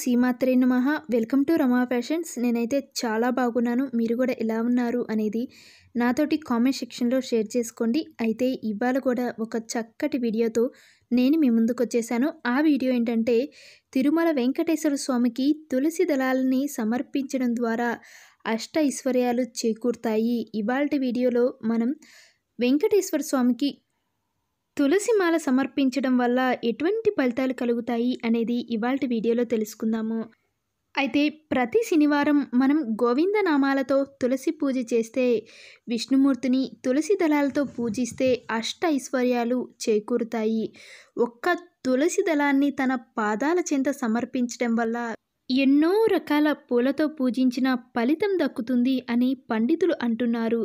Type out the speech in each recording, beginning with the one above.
సీమాత్రే నమ welcome to Rama fashions నేనైతే చాలా బాగున్నాను మీరు కూడా ఎలా ఉన్నారు అనేది నాతోటి కామెంట్ సెక్షన్లో షేర్ చేసుకోండి అయితే ఇవాళ కూడా ఒక చక్కటి వీడియోతో నేను మీ ముందుకు వచ్చేసాను ఆ వీడియో ఏంటంటే తిరుమల వెంకటేశ్వర స్వామికి తులసి దళాలని సమర్పించడం ద్వారా అష్ట ఐశ్వర్యాలు చేకూరుతాయి ఇవాళ వీడియోలో మనం వెంకటేశ్వర స్వామికి తులసి మాల సమర్పించడం వల్ల ఎటువంటి ఫలితాలు కలుగుతాయి అనేది ఇవాళ వీడియోలో తెలుసుకుందాము అయితే ప్రతి శనివారం మనం గోవిందనామాలతో తులసి పూజ చేస్తే విష్ణుమూర్తిని తులసి దళాలతో పూజిస్తే అష్ట ఐశ్వర్యాలు చేకూరుతాయి ఒక్క తులసి దళాన్ని తన పాదాల చెంత సమర్పించడం వల్ల ఎన్నో రకాల పూలతో పూజించిన ఫలితం దక్కుతుంది అని పండితులు అంటున్నారు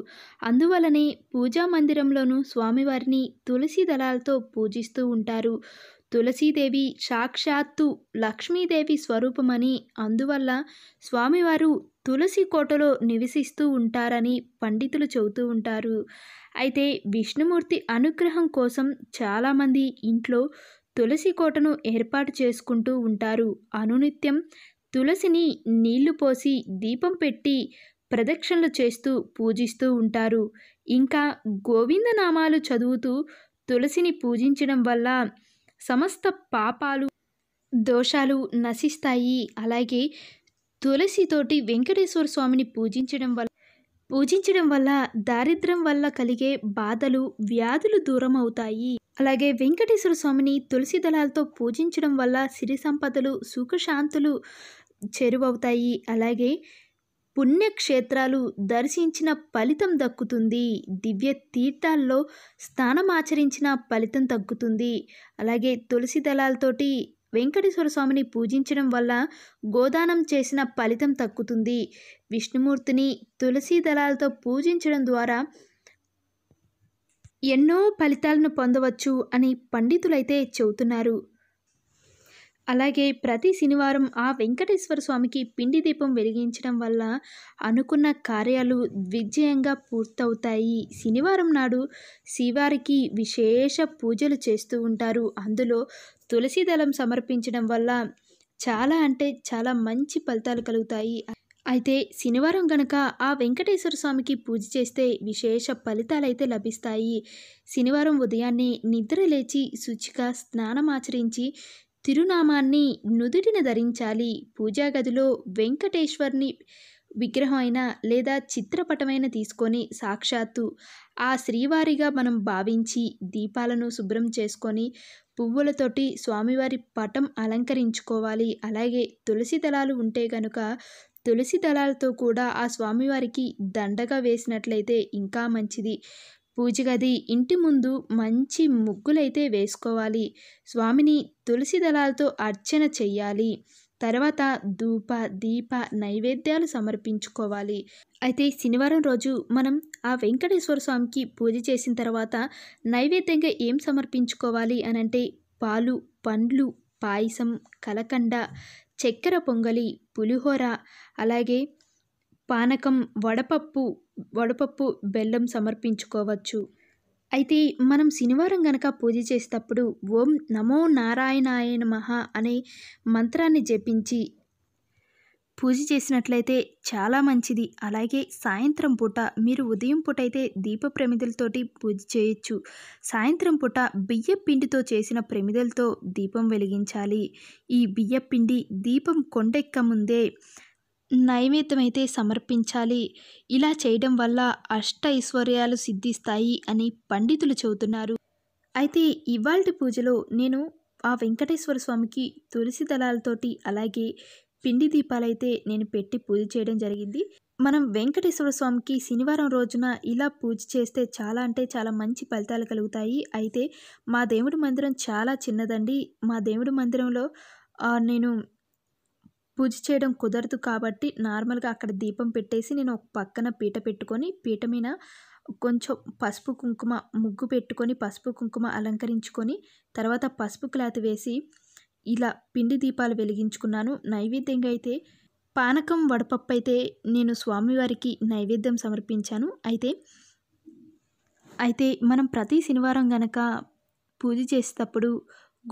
అందువలనే పూజా మందిరంలోనూ స్వామివారిని తులసి దళాలతో పూజిస్తూ ఉంటారు తులసీదేవి సాక్షాత్తు లక్ష్మీదేవి స్వరూపమని అందువల్ల స్వామివారు తులసి కోటలో నివసిస్తూ ఉంటారని పండితులు చెబుతూ ఉంటారు అయితే విష్ణుమూర్తి అనుగ్రహం కోసం చాలామంది ఇంట్లో తులసి కోటను ఏర్పాటు చేసుకుంటూ ఉంటారు అనునిత్యం తులసిని నీళ్లు పోసి దీపం పెట్టి ప్రదక్షిణలు చేస్తూ పూజిస్తూ ఉంటారు ఇంకా గోవిందనామాలు చదువుతూ తులసిని పూజించడం వల్ల సమస్త పాపాలు దోషాలు నశిస్తాయి అలాగే తులసితోటి వెంకటేశ్వర స్వామిని పూజించడం వల్ల పూజించడం వల్ల దారిద్ర్యం వల్ల కలిగే బాధలు వ్యాధులు దూరం అవుతాయి అలాగే వెంకటేశ్వర స్వామిని తులసి దళాలతో పూజించడం వల్ల సిరి సంపదలు సుఖశాంతులు చేరువవుతాయి అలాగే పుణ్యక్షేత్రాలు దర్శించిన ఫలితం దక్కుతుంది దివ్య తీర్థాల్లో స్నానమాచరించిన ఫలితం తగ్గుతుంది అలాగే తులసి దళాలతోటి వెంకటేశ్వర స్వామిని పూజించడం వల్ల గోదానం చేసిన ఫలితం తక్కుతుంది విష్ణుమూర్తిని తులసి దళాలతో పూజించడం ద్వారా ఎన్నో ఫలితాలను పొందవచ్చు అని పండితులైతే చెబుతున్నారు అలాగే ప్రతి శనివారం ఆ వెంకటేశ్వర స్వామికి పిండి దీపం వెలిగించడం వల్ల అనుకున్న కార్యాలు విజయంగా పూర్తవుతాయి శనివారం నాడు శివారికి విశేష పూజలు చేస్తూ ఉంటారు అందులో తులసి దళం సమర్పించడం వల్ల చాలా అంటే చాలా మంచి ఫలితాలు కలుగుతాయి అయితే శనివారం గనక ఆ వెంకటేశ్వర స్వామికి పూజ చేస్తే విశేష ఫలితాలైతే లభిస్తాయి శనివారం ఉదయాన్నే నిద్ర లేచి శుచిగా ఆచరించి తిరునామాన్ని నుదుటిన ధరించాలి పూజాగదిలో వెంకటేశ్వర్ని విగ్రహమైన లేదా చిత్రపటమైన తీసుకొని సాక్షాత్తు ఆ శ్రీవారిగా మనం భావించి దీపాలను శుభ్రం చేసుకొని పువ్వులతోటి స్వామివారి పటం అలంకరించుకోవాలి అలాగే తులసి దళాలు ఉంటే గనుక తులసి దళాలతో కూడా ఆ స్వామివారికి దండగా వేసినట్లయితే ఇంకా మంచిది పూజ గది ఇంటి ముందు మంచి ముగ్గులైతే వేసుకోవాలి స్వామిని తులసి దళాలతో అర్చన చెయ్యాలి తర్వాత ధూప దీప నైవేద్యాలు సమర్పించుకోవాలి అయితే శనివారం రోజు మనం ఆ వెంకటేశ్వర స్వామికి పూజ చేసిన తర్వాత నైవేద్యంగా ఏం సమర్పించుకోవాలి అనంటే పాలు పండ్లు పాయసం కలకండ చక్కెర పొంగలి పులిహోర అలాగే పానకం వడపప్పు వడపప్పు బెల్లం సమర్పించుకోవచ్చు అయితే మనం శనివారం గనక పూజ చేసేటప్పుడు ఓం నమో నారాయణాయ నమః అనే మంత్రాన్ని జపించి పూజ చేసినట్లయితే చాలా మంచిది అలాగే సాయంత్రం పూట మీరు ఉదయం పూట అయితే దీప ప్రమిదలతోటి పూజ చేయొచ్చు సాయంత్రం పూట బియ్య పిండితో చేసిన ప్రమిదలతో దీపం వెలిగించాలి ఈ బియ్య పిండి దీపం కొండెక్క ముందే నైవేద్యమైతే సమర్పించాలి ఇలా చేయడం వల్ల అష్ట ఐశ్వర్యాలు సిద్ధిస్తాయి అని పండితులు చెబుతున్నారు అయితే ఇవాళ పూజలో నేను ఆ వెంకటేశ్వర స్వామికి తులసి దళాలతోటి అలాగే పిండి దీపాలైతే నేను పెట్టి పూజ చేయడం జరిగింది మనం వెంకటేశ్వర స్వామికి శనివారం రోజున ఇలా పూజ చేస్తే చాలా అంటే చాలా మంచి ఫలితాలు కలుగుతాయి అయితే మా దేవుడి మందిరం చాలా చిన్నదండి మా దేవుడి మందిరంలో నేను పూజ చేయడం కుదరదు కాబట్టి నార్మల్గా అక్కడ దీపం పెట్టేసి నేను ఒక పక్కన పీట పెట్టుకొని పీట మీద కొంచెం పసుపు కుంకుమ ముగ్గు పెట్టుకొని పసుపు కుంకుమ అలంకరించుకొని తర్వాత పసుపు క్లాత్ వేసి ఇలా పిండి దీపాలు వెలిగించుకున్నాను నైవేద్యంగా అయితే పానకం వడపప్పు అయితే నేను స్వామివారికి నైవేద్యం సమర్పించాను అయితే అయితే మనం ప్రతి శనివారం గనక పూజ చేసేటప్పుడు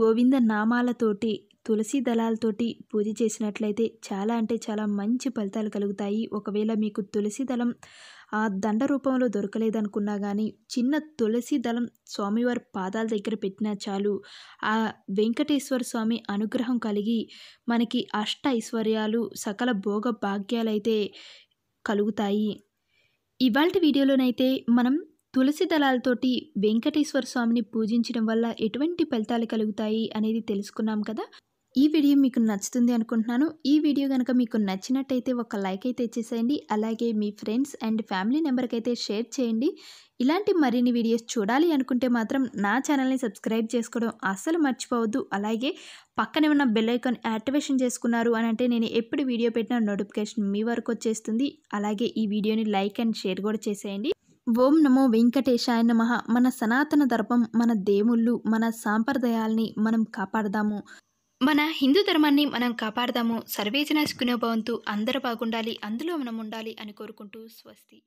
గోవింద నామాలతోటి తులసి దళాలతోటి పూజ చేసినట్లయితే చాలా అంటే చాలా మంచి ఫలితాలు కలుగుతాయి ఒకవేళ మీకు తులసి దళం ఆ దండ రూపంలో దొరకలేదనుకున్నా కానీ చిన్న తులసి దళం స్వామివారి పాదాల దగ్గర పెట్టినా చాలు ఆ వెంకటేశ్వర స్వామి అనుగ్రహం కలిగి మనకి అష్ట ఐశ్వర్యాలు సకల భోగ భాగ్యాలైతే కలుగుతాయి ఇవాళ వీడియోలోనైతే మనం తులసి దళాలతోటి వెంకటేశ్వర స్వామిని పూజించడం వల్ల ఎటువంటి ఫలితాలు కలుగుతాయి అనేది తెలుసుకున్నాం కదా ఈ వీడియో మీకు నచ్చుతుంది అనుకుంటున్నాను ఈ వీడియో కనుక మీకు నచ్చినట్టయితే ఒక లైక్ అయితే ఇచ్చేసేయండి అలాగే మీ ఫ్రెండ్స్ అండ్ ఫ్యామిలీ నెంబర్కి అయితే షేర్ చేయండి ఇలాంటి మరిన్ని వీడియోస్ చూడాలి అనుకుంటే మాత్రం నా ఛానల్ని సబ్స్క్రైబ్ చేసుకోవడం అస్సలు మర్చిపోవద్దు అలాగే పక్కనే ఉన్న బెల్ ఐకాన్ యాక్టివేషన్ చేసుకున్నారు అని అంటే నేను ఎప్పుడు వీడియో పెట్టినా నోటిఫికేషన్ మీ వరకు వచ్చేస్తుంది అలాగే ఈ వీడియోని లైక్ అండ్ షేర్ కూడా చేసేయండి ఓం నమో వెంకటేశాయ నమ మన సనాతన దర్పం మన దేవుళ్ళు మన సాంప్రదాయాల్ని మనం కాపాడదాము మన హిందూ ధర్మాన్ని మనం కాపాడదాము సర్వేజనాశకునే భవంతు అందరూ బాగుండాలి అందులో మనం ఉండాలి అని కోరుకుంటూ స్వస్తి